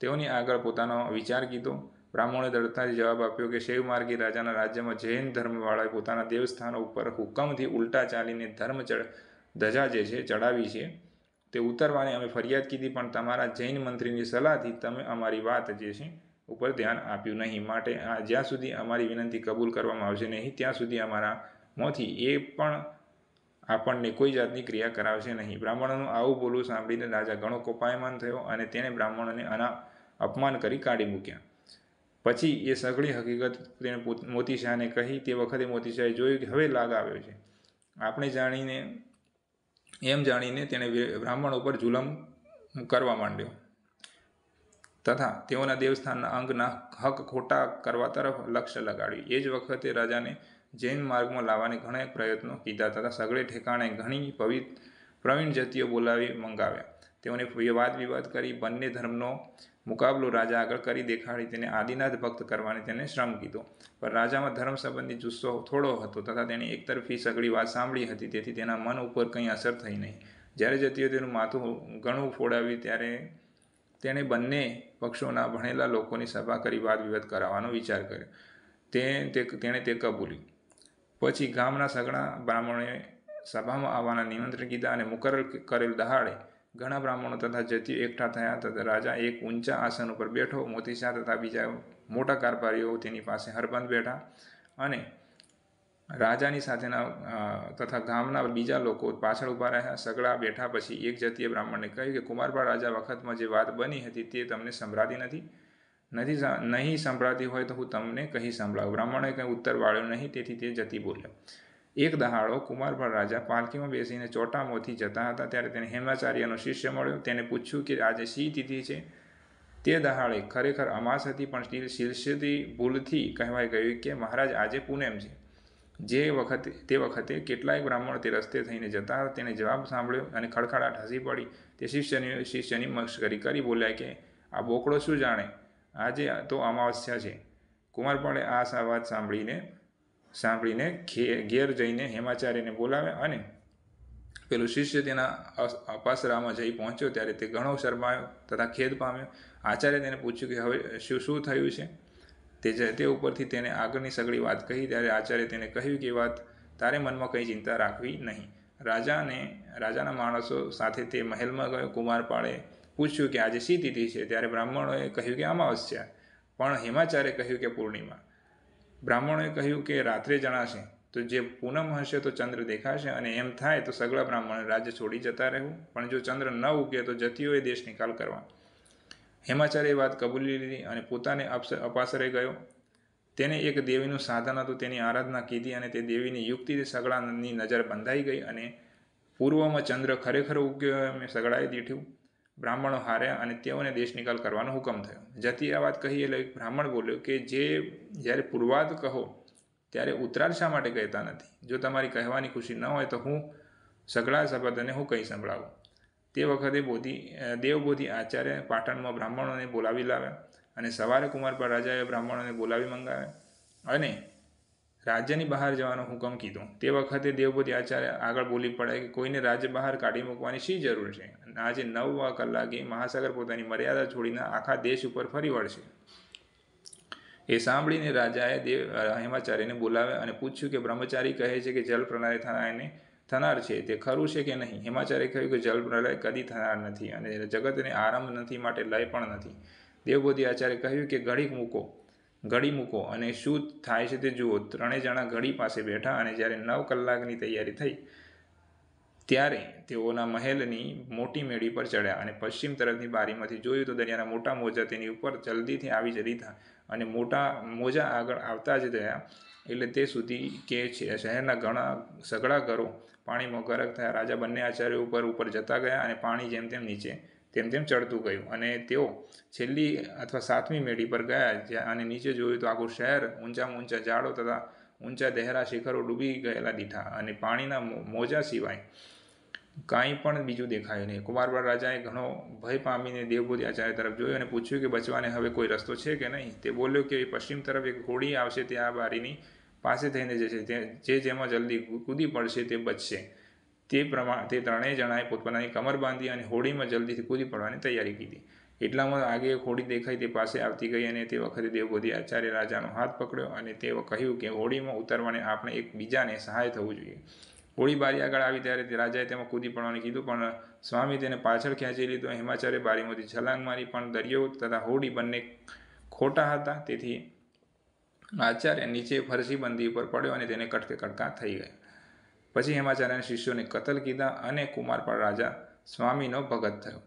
તેઓની આગળ પોતાનો વિચાર કીધો બ્રાહ્મણે દળતા જ જવાબ આપ્યો કે શૈવ માર્ગી રાજાના રાજ્યમાં જૈન ધર્મવાળાએ પોતાના દેવસ્થાનો ઉપર હુકમથી ઉલટા ચાલીને ધર્મ ચડ ધજા જે છે ચડાવી છે તે ઉતરવાની અમે ફરિયાદ કીધી પણ તમારા જૈન મંત્રીની સલાહથી તમે અમારી વાત જે છે ઉપર ધ્યાન આપ્યું નહીં માટે આ જ્યાં સુધી અમારી વિનંતી કબૂલ કરવામાં આવશે નહીં ત્યાં સુધી અમારા અમારામાંથી એ પણ આપણને કોઈ જાતની ક્રિયા કરાવશે નહીં બ્રાહ્મણોનું આવું બોલવું સાંભળીને રાજા ઘણો કોપાયમાન થયો અને તેણે બ્રાહ્મણોને આના અપમાન કરી કાઢી મૂક્યા પછી એ સઘળી હકીકત તેણે મોતી શાહને કહી તે વખતે મોતી શાહે જોયું કે હવે લાગ આવ્યો છે આપણે જાણીને એમ જાણીને તેણે બ્રાહ્મણ ઉપર જુલમ કરવા માંડ્યો તથા તેઓના દેવસ્થાનના અંગના હક ખોટા કરવા તરફ લક્ષ્ય લગાડ્યું એ જ વખતે રાજાને જૈન માર્ગમાં લાવવાની ઘણા પ્રયત્નો કીધા તથા સગળે ઠેકાણે ઘણી પવિત્ર પ્રવીણ જતીઓ બોલાવી મંગાવ્યા તેઓને વાદ વિવાદ કરી બંને ધર્મનો મુકાબલો રાજા આગળ કરી દેખાડી તેને આદિનાથ ભક્ત કરવાની તેને શ્રમ કીધો પણ રાજામાં ધર્મ સંબંધી જુસ્સો થોડો હતો તથા તેણે એકતરફી સગળી વાત સાંભળી હતી તેથી તેના મન ઉપર કંઈ અસર થઈ નહીં જ્યારે જતીઓ તેનું માથું ઘણું ફોડાવ્યું ત્યારે તેણે બંને પક્ષોના ભણેલા લોકોની સભા કરી વાદ વિવાદ કરાવવાનો વિચાર કર્યો તે તેણે તે કબૂલ્યું પછી ગામના સગણા બ્રાહ્મણે સભામાં આવવાના નિમંત્રણ કીધા અને મુકરર કરેલ દહાડે ઘણા બ્રાહ્મણો તથા જતીઓ એકઠા થયા તથા રાજા એક ઊંચા આસન ઉપર બેઠો મોતીશાહ તથા બીજા મોટા કારભારીઓ તેની પાસે હરબંધ બેઠા અને રાજાની સાથેના તથા ગામના બીજા લોકો પાછળ ઊભા રહ્યા સગડા બેઠા પછી એક જતીય બ્રાહ્મણને કહ્યું કે કુમારપાળ રાજા વખતમાં જે વાત બની હતી તે તમને સંભળાતી નથી નથી નહીં સંભળાતી હોય તો હું તમને કહી સંભળાવું બ્રાહ્મણે કંઈ ઉત્તર વાળ્યો નહીં તેથી તે જતી બોલ્યો એક દહાડો કુમારપાળ રાજા પાલખીમાં બેસીને ચોટામોથી જતા હતા ત્યારે તેને હેમાચાર્યનો શિષ્ય મળ્યો તેને પૂછ્યું કે આજે શી તિથિ છે તે દહાડે ખરેખર અમાસ હતી પણ શિરસ્યથી ભૂલથી કહેવાય ગયું કે મહારાજ આજે પૂનમ છે જે વખતે તે વખતે કેટલાય બ્રાહ્મણ તે રસ્તે થઈને જતા તેને જવાબ સાંભળ્યો અને ખડખડાટ હસી પડી તે શિષ્યની શિષ્યની મશ્કરી કરી બોલ્યા કે આ બોકડો શું જાણે આજે તો અમાવસ્યા છે કુંવરપાળે આ વાત સાંભળીને સાંભળીને ઘેર જઈને હેમાચાર્યને બોલાવ્યા અને પેલું શિષ્ય તેના અપાસરામાં જઈ પહોંચ્યો ત્યારે તે ઘણો શરમાયો તથા ખેદ પામ્યો આચાર્ય તેને પૂછ્યું કે હવે શું શું થયું છે તે જ તે ઉપરથી તેને આગળની સગળી વાત કહી ત્યારે આચાર્ય તેને કહ્યું કે વાત તારે મનમાં કંઈ ચિંતા રાખવી નહીં રાજાને રાજાના માણસો સાથે તે મહેલમાં ગયો કુમારપાળે પૂછ્યું કે આજે શી તિથિ છે ત્યારે બ્રાહ્મણોએ કહ્યું કે અમાવસ્યા પણ હેમાચાર્ય કહ્યું કે પૂર્ણિમા બ્રાહ્મણોએ કહ્યું કે રાત્રે જણાશે તો જે પૂનમ હશે તો ચંદ્ર દેખાશે અને એમ થાય તો સગળા બ્રાહ્મણ રાજ્ય છોડી જતા રહેવું પણ જો ચંદ્ર ન ઉગે તો જતીઓએ દેશ નિકાલ કરવા એ વાત કબૂલી લીધી અને પોતાને અપાસરે ગયો તેને એક દેવીનું સાધન હતું તેની આરાધના કીધી અને તે દેવીની યુક્તિથી સગડાની નજર બંધાઈ ગઈ અને પૂર્વમાં ચંદ્ર ખરેખર ઉગ્યો એમ સગડાએ દીઠ્યું બ્રાહ્મણો હાર્યા અને તેઓને દેશ નિકાલ કરવાનો હુકમ થયો જતી આ વાત કહી એટલે બ્રાહ્મણ બોલ્યો કે જે જ્યારે પૂર્વાદ કહો ત્યારે ઉત્તરાર્ધ શા માટે કહેતા નથી જો તમારી કહેવાની ખુશી ન હોય તો હું સગડા શબ્દ અને હું કહી સંભળાવું તે વખતે બોધિ દેવબોધિ આચાર્ય પાટણમાં બ્રાહ્મણોને બોલાવી લાવ્યા અને સવારે કુમાર પર રાજાએ બ્રાહ્મણોને બોલાવી મંગાવ્યા અને રાજ્યની બહાર જવાનો હુકમ કીધો તે વખતે દેવબોધિ આચાર્ય આગળ બોલી પડે કે કોઈને રાજ્ય બહાર કાઢી મૂકવાની શી જરૂર છે આજે નવ કલાકે મહાસાગર પોતાની મર્યાદા છોડીને આખા દેશ ઉપર ફરી વળશે એ સાંભળીને રાજાએ દેવ હેમાચાર્યને બોલાવ્યા અને પૂછ્યું કે બ્રહ્મચારી કહે છે કે જલ પ્રણાલી થારાયને થનાર છે તે ખરું છે કે નહીં હિમાચાર્ય કહ્યું કે જળ પ્રલય કદી થનાર નથી અને જગતને આરંભ નથી માટે લય પણ નથી દેવબોધિ આચાર્ય કહ્યું કે ઘડીક મૂકો ઘડી મૂકો અને શું થાય છે તે જુઓ ત્રણેય જણા ઘડી પાસે બેઠા અને જ્યારે નવ કલાકની તૈયારી થઈ ત્યારે તેઓના મહેલની મોટી મેળી પર ચડ્યા અને પશ્ચિમ તરફની બારીમાંથી જોયું તો દરિયાના મોટા મોજા તેની ઉપર જલ્દીથી આવી જ રીતા અને મોટા મોજા આગળ આવતા જ ગયા એટલે તે સુધી કે શહેરના ઘણા સઘળા ઘરો પાણીમાં ગરક થયા રાજા બંને આચાર્ય ઉપર ઉપર જતા ગયા અને પાણી જેમ તેમ નીચે તેમ તેમ ચડતું ગયું અને તેઓ છેલ્લી અથવા સાતમી મેળી પર ગયા અને નીચે જોયું તો આખું શહેર ઊંચામાં ઊંચા ઝાડો તથા ઊંચા દહેરા શિખરો ડૂબી ગયેલા દીઠા અને પાણીના મોજા સિવાય કાંઈ પણ બીજું દેખાયું નહીં કુમારબાળ રાજાએ ઘણો ભય પામીને દેવભૂતિ આચાર્ય તરફ જોયું અને પૂછ્યું કે બચવાને હવે કોઈ રસ્તો છે કે નહીં તે બોલ્યો કે પશ્ચિમ તરફ એક ઘોડી આવશે તે આ બારીની પાસે થઈને છે તે જે જેમાં જલ્દી કૂદી પડશે તે બચશે તે પ્રમાણે તે ત્રણેય જણાએ પોતપોતાની કમર બાંધી અને હોડીમાં જલ્દીથી કૂદી પડવાની તૈયારી કીધી એટલામાં આગે એક હોડી દેખાઈ તે પાસે આવતી ગઈ અને તે વખતે દેવબોધી આચાર્ય રાજાનો હાથ પકડ્યો અને તે કહ્યું કે હોડીમાં ઉતરવાને આપણે એકબીજાને સહાય થવું જોઈએ હોળી બારી આગળ આવી ત્યારે તે રાજાએ તેમાં કૂદી પડવાનું કીધું પણ સ્વામી તેને પાછળ ખેંચી લીધો હેમાચાર્ય બારીમાંથી છલાંગ મારી પણ દરિયો તથા હોડી બંને ખોટા હતા તેથી આચાર્ય નીચે ફરજીબંધી ઉપર પડ્યો અને તેને કટકે કટકા થઈ ગયા પછી હેમાચાર્યના શિષ્યોને કતલ કીધા અને કુમારપાળ રાજા સ્વામીનો ભગત થયો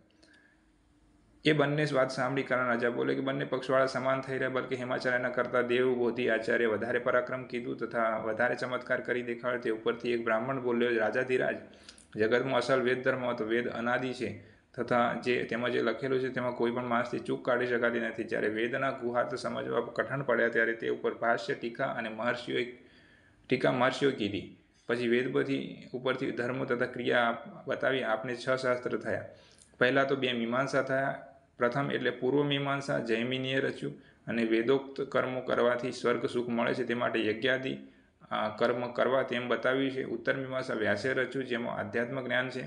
એ બંને વાત સાંભળી કારણ રાજા બોલે કે બંને પક્ષવાળા સમાન થઈ રહ્યા બલકે હેમાચાર્યના કરતાં દેવબોધિ આચાર્ય વધારે પરાક્રમ કીધું તથા વધારે ચમત્કાર કરી દેખાડ્યો તે ઉપરથી એક બ્રાહ્મણ બોલ્યો રાજાધિરાજ ધીરાજ જગતમાં અસલ વેદ ધર્મ હતો વેદ અનાદિ છે તથા જે તેમાં જે લખેલું છે તેમાં કોઈ પણ માણસથી ચૂક કાઢી શકાતી નથી જ્યારે વેદના ગુહાર્થ સમજવા કઠણ પડ્યા ત્યારે તે ઉપર ભાષ્ય ટીકા અને મહર્ષિઓએ ટીકા મહર્ષિઓ કીધી પછી વેદ પરથી ઉપરથી ધર્મ તથા ક્રિયા બતાવી આપને છ શાસ્ત્ર થયા પહેલાં તો બે મીમાંસા થયા પ્રથમ એટલે પૂર્વ મીમાંસા જૈમિનીએ રચ્યું અને વેદોક્ત કર્મો કરવાથી સ્વર્ગ સુખ મળે છે તે માટે યજ્ઞાદિ કર્મ કરવા તેમ બતાવ્યું છે ઉત્તર મીમાંસા વ્યાસે રચ્યું જેમાં આધ્યાત્મ જ્ઞાન છે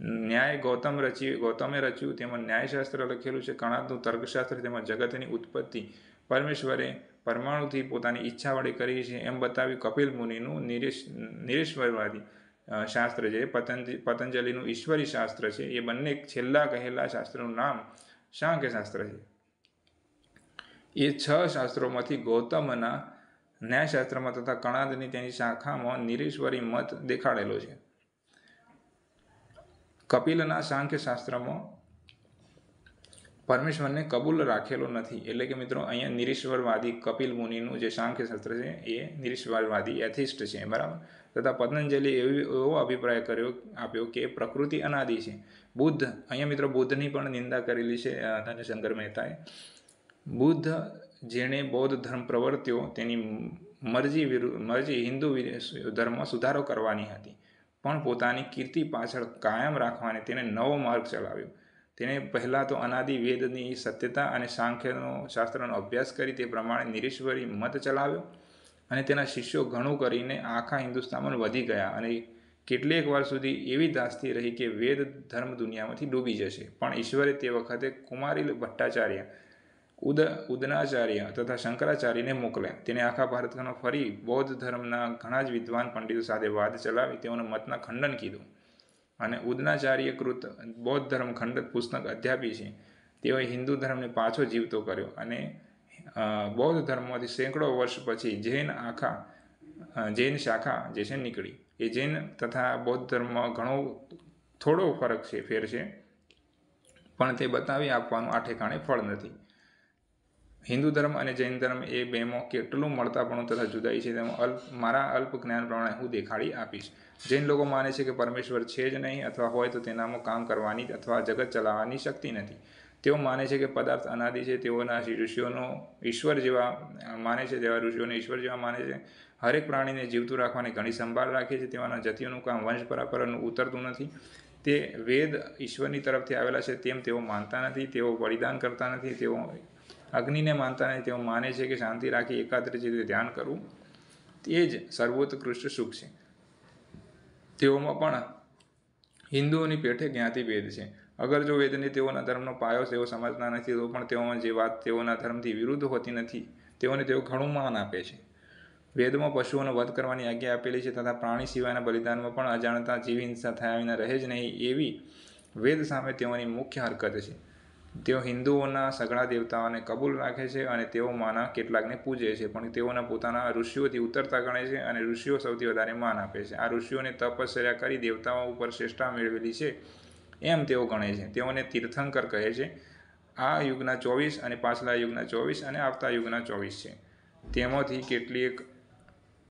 ન્યાય ગૌતમ રચ્યું ગૌતમે રચ્યું તેમાં ન્યાયશાસ્ત્ર લખેલું છે કણાદનું તર્કશાસ્ત્ર તેમાં જગતની ઉત્પત્તિ પરમેશ્વરે પરમાણુથી પોતાની ઈચ્છા ઈચ્છાવાળી કરી છે એમ બતાવી કપિલ મુનિનું નિરેશ નિરેશ્વરવાદી શાસ્ત્ર છે પતંજ પતંજલિનું ઈશ્વરી શાસ્ત્ર છે એ બંને છેલ્લા કહેલા શાસ્ત્રનું નામ શાંક શાસ્ત્ર છે એ છ શાસ્ત્રોમાંથી ગૌતમના ન્યાયશાસ્ત્રમાં તથા કણાદની તેની શાખામાં નિરેશ્વરી મત દેખાડેલો છે કપિલના સાંખ્યશાસ્ત્રમાં પરમેશ્વરને કબૂલ રાખેલો નથી એટલે કે મિત્રો અહીંયા નિરીશ્વરવાદી કપિલ મુનિનું જે સાંખ્યશાસ્ત્ર છે એ નિરીશ્વરવાદી એથિસ્ટ છે બરાબર તથા પતંજલિ એવી એવો અભિપ્રાય કર્યો આપ્યો કે પ્રકૃતિ અનાદિ છે બુદ્ધ અહીંયા મિત્રો બુદ્ધની પણ નિંદા કરેલી છે ધનશંકર મહેતાએ બુદ્ધ જેણે બૌદ્ધ ધર્મ પ્રવર્ત્યો તેની મરજી વિરુદ્ધ મરજી હિન્દુ ધર્મમાં સુધારો કરવાની હતી પણ પોતાની કીર્તિ પાછળ કાયમ રાખવાને તેને નવો માર્ગ ચલાવ્યો તેણે પહેલાં તો અનાદિ વેદની સત્યતા અને સાંખ્યનો શાસ્ત્રનો અભ્યાસ કરી તે પ્રમાણે નિરીશ્વરી મત ચલાવ્યો અને તેના શિષ્યો ઘણું કરીને આખા હિન્દુસ્તાનમાં વધી ગયા અને કેટલીક વાર સુધી એવી દાસથી રહી કે વેદ ધર્મ દુનિયામાંથી ડૂબી જશે પણ ઈશ્વરે તે વખતે કુમારી ભટ્ટાચાર્ય ઉદ ઉદનાચાર્ય તથા શંકરાચાર્યને મોકલ્યા તેને આખા ભારતનો ફરી બૌદ્ધ ધર્મના ઘણા જ વિદ્વાન પંડિતો સાથે વાદ ચલાવી તેઓના મતના ખંડન કીધું અને ઉદનાચાર્ય કૃત બૌદ્ધ ધર્મ ખંડિત પુસ્તક અધ્યાપી છે તેઓએ હિન્દુ ધર્મને પાછો જીવતો કર્યો અને બૌદ્ધ ધર્મમાંથી સેંકડો વર્ષ પછી જૈન આખા જૈન શાખા જે છે નીકળી એ જૈન તથા બૌદ્ધ ધર્મમાં ઘણો થોડો ફરક છે ફેર છે પણ તે બતાવી આપવાનું આ ઠેકાણે ફળ નથી હિન્દુ ધર્મ અને જૈન ધર્મ એ બેમાં કેટલું મળતાપણું તથા જુદાઈ છે તેમાં અલ્પ મારા અલ્પ જ્ઞાન પ્રમાણે હું દેખાડી આપીશ જૈન લોકો માને છે કે પરમેશ્વર છે જ નહીં અથવા હોય તો તેનામાં કામ કરવાની અથવા જગત ચલાવવાની શક્તિ નથી તેઓ માને છે કે પદાર્થ અનાદિ છે તેઓના ઋષિઓનો ઈશ્વર જેવા માને છે તેવા ઋષિઓને ઈશ્વર જેવા માને છે હરેક પ્રાણીને જીવતું રાખવાની ઘણી સંભાળ રાખે છે તેવાના જતીઓનું કામ વંશ પરંપરાનું ઉતરતું નથી તે વેદ ઈશ્વરની તરફથી આવેલા છે તેમ તેઓ માનતા નથી તેઓ બલિદાન કરતા નથી તેઓ અગ્નિને માનતા નહીં તેઓ માને છે કે શાંતિ રાખી એકાગ્ર ચિત્તે ધ્યાન કરવું તે જ સર્વોત્કૃષ્ટ સુખ છે તેઓમાં પણ હિન્દુઓની પેઠે જ્ઞાતિભેદ છે અગર જો વેદને તેઓના ધર્મનો પાયો છે એવો સમજતા નથી તો પણ તેઓમાં જે વાત તેઓના ધર્મથી વિરુદ્ધ હોતી નથી તેઓને તેઓ ઘણું માન આપે છે વેદમાં પશુઓનો વધ કરવાની આજ્ઞા આપેલી છે તથા પ્રાણી સિવાયના બલિદાનમાં પણ અજાણતા જીવ હિંસા થયા વિના રહે જ નહીં એવી વેદ સામે તેઓની મુખ્ય હરકત છે તેઓ હિન્દુઓના સઘળા દેવતાઓને કબૂલ રાખે છે અને તેઓ માના કેટલાકને પૂજે છે પણ તેઓના પોતાના ઋષિઓથી ઉતરતા ગણે છે અને ઋષિઓ સૌથી વધારે માન આપે છે આ ઋષિઓને તપશ્ચર્યા કરી દેવતાઓ ઉપર શ્રેષ્ઠા મેળવેલી છે એમ તેઓ ગણે છે તેઓને તીર્થંકર કહે છે આ યુગના ચોવીસ અને પાછલા યુગના ચોવીસ અને આવતા યુગના ચોવીસ છે તેમાંથી કેટલીક